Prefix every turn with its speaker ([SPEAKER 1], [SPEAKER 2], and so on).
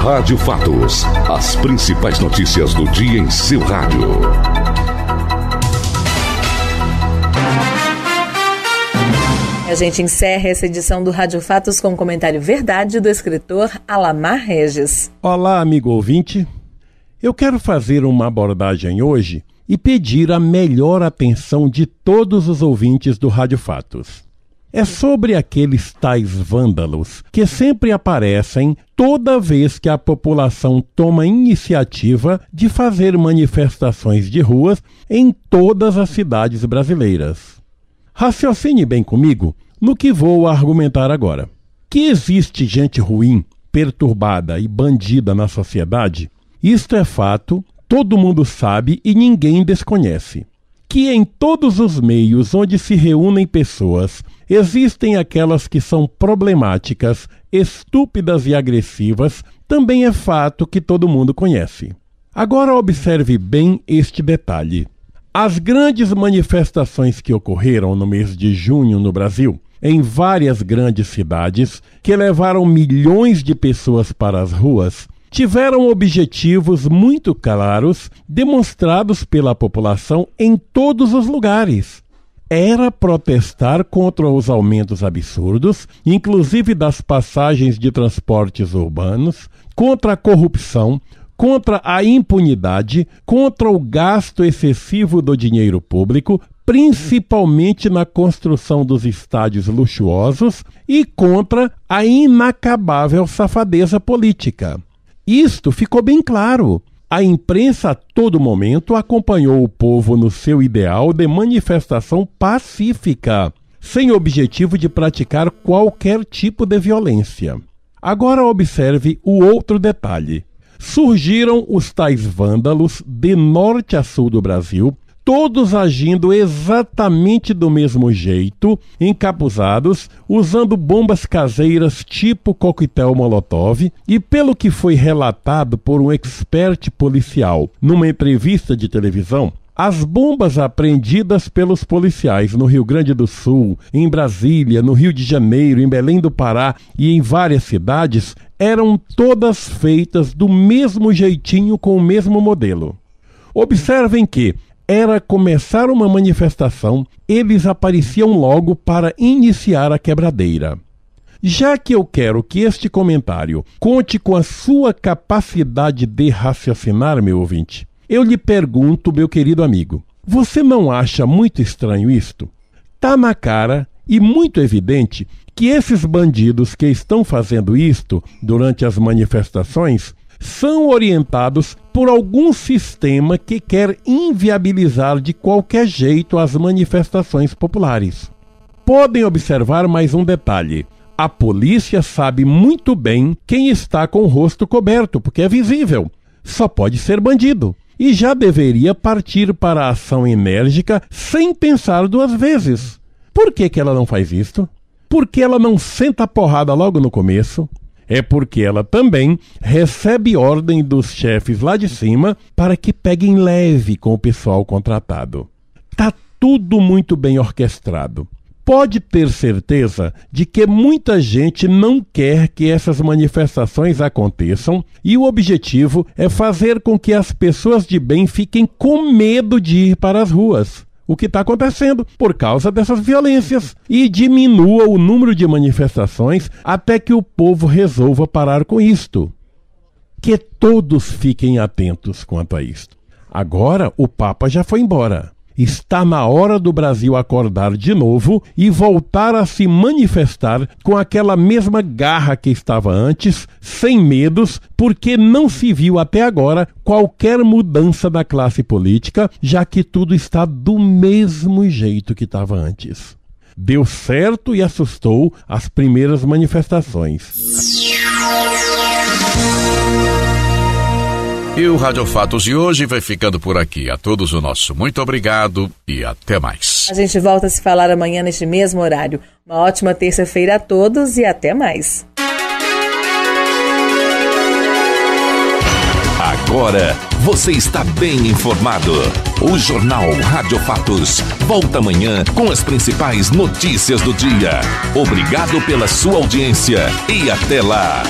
[SPEAKER 1] Rádio Fatos. As principais notícias do dia em seu rádio. A gente encerra essa edição do Rádio Fatos com um comentário verdade do escritor Alamar Regis. Olá, amigo ouvinte. Eu quero fazer uma abordagem hoje e pedir a melhor atenção de todos os ouvintes do Rádio Fatos. É sobre aqueles tais vândalos que sempre aparecem toda vez que a população toma iniciativa de fazer manifestações de ruas em todas as cidades brasileiras. Raciocine bem comigo no que vou argumentar agora. Que existe gente ruim, perturbada e bandida na sociedade, isto é fato, todo mundo sabe e ninguém desconhece que em todos os meios onde se reúnem pessoas, existem aquelas que são problemáticas, estúpidas e agressivas, também é fato que todo mundo conhece. Agora observe bem este detalhe. As grandes manifestações que ocorreram no mês de junho no Brasil, em várias grandes cidades, que levaram milhões de pessoas para as ruas, tiveram objetivos muito claros, demonstrados pela população em todos os lugares. Era protestar contra os aumentos absurdos, inclusive das passagens de transportes urbanos, contra a corrupção, contra a impunidade, contra o gasto excessivo do dinheiro público, principalmente na construção dos estádios luxuosos e contra a inacabável safadeza política. Isto ficou bem claro. A imprensa a todo momento acompanhou o povo no seu ideal de manifestação pacífica, sem objetivo de praticar qualquer tipo de violência. Agora observe o outro detalhe. Surgiram os tais vândalos de norte a sul do Brasil, todos agindo exatamente do mesmo jeito, encapuzados, usando bombas caseiras tipo coquetel Molotov, e pelo que foi relatado por um expert policial numa entrevista de televisão, as bombas apreendidas pelos policiais no Rio Grande do Sul, em Brasília, no Rio de Janeiro, em Belém do Pará e em várias cidades eram todas feitas do mesmo jeitinho com o mesmo modelo. Observem que era começar uma manifestação, eles apareciam logo para iniciar a quebradeira. Já que eu quero que este comentário conte com a sua capacidade de raciocinar, meu ouvinte, eu lhe pergunto, meu querido amigo, você não acha muito estranho isto? Tá na cara e muito evidente que esses bandidos que estão fazendo isto durante as manifestações são orientados por algum sistema que quer inviabilizar de qualquer jeito as manifestações populares. Podem observar mais um detalhe. A polícia sabe muito bem quem está com o rosto coberto, porque é visível. Só pode ser bandido. E já deveria partir para a ação enérgica sem pensar duas vezes. Por que, que ela não faz isto? Por que ela não senta a porrada logo no começo? é porque ela também recebe ordem dos chefes lá de cima para que peguem leve com o pessoal contratado. Tá tudo muito bem orquestrado. Pode ter certeza de que muita gente não quer que essas manifestações aconteçam e o objetivo é fazer com que as pessoas de bem fiquem com medo de ir para as ruas o que está acontecendo por causa dessas violências e diminua o número de manifestações até que o povo resolva parar com isto. Que todos fiquem atentos quanto a isto. Agora o Papa já foi embora está na hora do Brasil acordar de novo e voltar a se manifestar com aquela mesma garra que estava antes, sem medos, porque não se viu até agora qualquer mudança da classe política, já que tudo está do mesmo jeito que estava antes. Deu certo e assustou as primeiras manifestações. E o Radiofatos de hoje vai ficando por aqui. A todos o nosso muito obrigado e até mais. A gente volta a se falar amanhã neste mesmo horário. Uma ótima terça-feira a todos e até mais. Agora você está bem informado. O Jornal Rádio Fatos volta amanhã com as principais notícias do dia. Obrigado pela sua audiência e até lá.